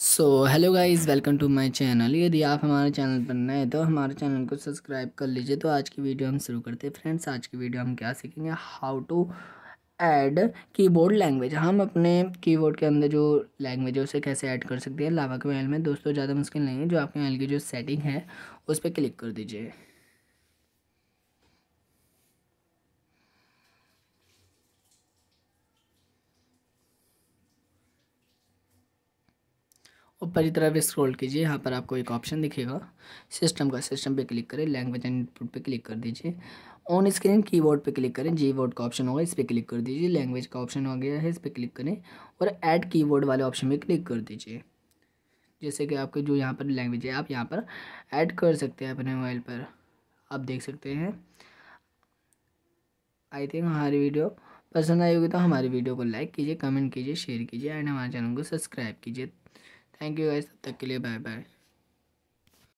so hello guys welcome to my channel यदि आप हमारे चैनल पर नए तो हमारे चैनल को सब्सक्राइब कर लीजिए तो आज की वीडियो हम शुरू करते हैं फ्रेंड्स आज की वीडियो हम क्या सीखेंगे how to add keyboard language हम अपने कीबोर्ड के अंदर जो लैंग्वेज है उसे कैसे ऐड कर सकते हैं लावा के मेल में दोस्तों ज़्यादा मुश्किल नहीं है जो आपके मेल की जो सेटिंग है उस पर क्लिक कर दीजिए ऊपर की तरफ स्क्रॉल कीजिए यहाँ पर आपको एक ऑप्शन दिखेगा सिस्टम का सिस्टम पे क्लिक करें लैंग्वेज एंड इनपुट पे क्लिक कर दीजिए ऑन स्क्रीन कीबोर्ड पे क्लिक करें जी बोर्ड का ऑप्शन होगा इस पर क्लिक कर दीजिए लैंग्वेज का ऑप्शन हो गया है इस पर क्लिक करें और ऐड कीबोर्ड वाले ऑप्शन में क्लिक कर दीजिए जैसे कि आपके जो यहाँ पर लैंग्वेज है आप यहाँ पर ऐड कर सकते हैं अपने मोबाइल पर आप देख सकते हैं आई थिंक हमारी वीडियो पसंद आई होगी तो हमारी वीडियो को लाइक कीजिए कमेंट कीजिए शेयर कीजिए एंड हमारे चैनल को सब्सक्राइब कीजिए थैंक यू गाइस तब तक के लिए बाय बाय